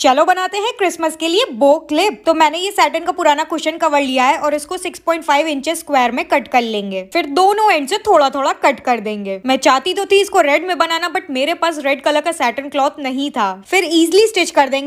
चलो बनाते हैं क्रिसमस के लिए बो क्लिप तो मैंने ये सैटन का पुराना कुशन कवर लिया है और इसको 6.5 इंच स्क्वायर में कट कर लेंगे फिर दोनों एंड से थोड़ा थोड़ा कट कर देंगे मैं चाहती तो थी इसको रेड में बनाना बट मेरे पास रेड कलर का सैटन क्लॉथ नहीं था फिर इजिली स्टिच कर देंगे